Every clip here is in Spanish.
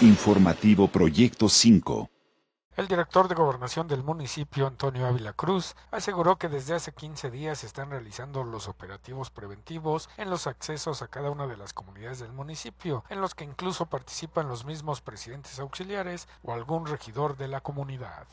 Informativo Proyecto 5. El director de gobernación del municipio, Antonio Ávila Cruz, aseguró que desde hace 15 días se están realizando los operativos preventivos en los accesos a cada una de las comunidades del municipio, en los que incluso participan los mismos presidentes auxiliares o algún regidor de la comunidad.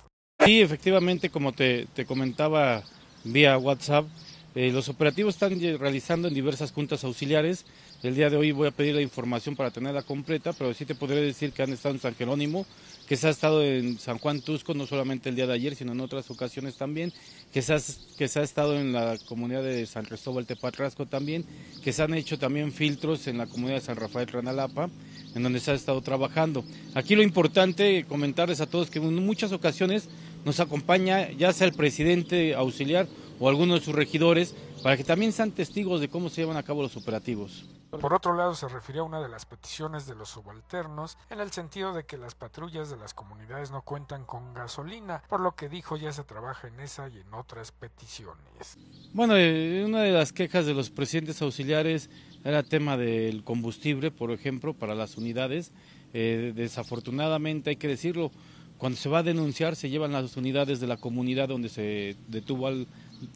Sí, efectivamente, como te, comentaba vía WhatsApp, eh, los operativos están realizando en diversas juntas auxiliares el día de hoy voy a pedir la información para tenerla completa, pero sí te podría decir que han estado en San Jerónimo, que se ha estado en San Juan Tusco, no solamente el día de ayer, sino en otras ocasiones también, que se ha, que se ha estado en la comunidad de San Cristóbal Tepatrasco también, que se han hecho también filtros en la comunidad de San Rafael Ranalapa, en donde se ha estado trabajando. Aquí lo importante comentarles a todos que en muchas ocasiones nos acompaña ya sea el presidente auxiliar o alguno de sus regidores para que también sean testigos de cómo se llevan a cabo los operativos. Por otro lado, se refirió a una de las peticiones de los subalternos en el sentido de que las patrullas de las comunidades no cuentan con gasolina, por lo que dijo ya se trabaja en esa y en otras peticiones. Bueno, eh, una de las quejas de los presidentes auxiliares era el tema del combustible, por ejemplo, para las unidades. Eh, desafortunadamente, hay que decirlo, cuando se va a denunciar se llevan las unidades de la comunidad donde se detuvo al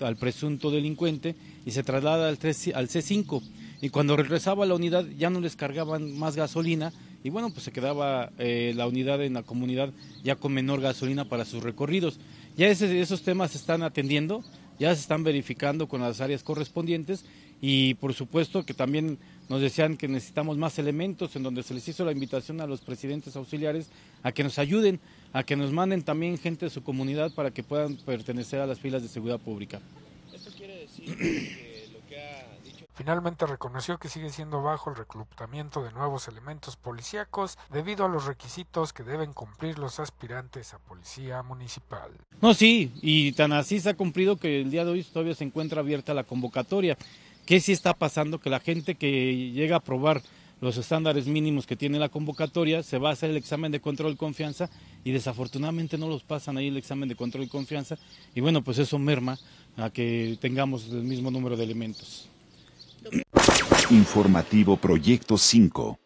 al presunto delincuente y se traslada al, C5. Y cuando regresaba a la unidad ya no les cargaban más gasolina y bueno, pues se quedaba eh, la unidad en la comunidad ya con menor gasolina para sus recorridos. Ya esos temas se están atendiendo, ya se están verificando con las áreas correspondientes y por supuesto que también nos decían que necesitamos más elementos, en donde se les hizo la invitación a los presidentes auxiliares a que nos ayuden, a que nos manden también gente de su comunidad para que puedan pertenecer a las filas de seguridad pública. Esto quiere decir Finalmente reconoció que sigue siendo bajo el reclutamiento de nuevos elementos policíacos debido a los requisitos que deben cumplir los aspirantes a policía municipal. No, sí, y tan así se ha cumplido que el día de hoy todavía se encuentra abierta la convocatoria. ¿Qué sí está pasando? Que la gente que llega a probar los estándares mínimos que tiene la convocatoria, se va a hacer el examen de control y confianza y desafortunadamente no los pasan ahí el examen de control y confianza y bueno, pues eso merma a que tengamos el mismo número de elementos. Informativo Proyecto 5.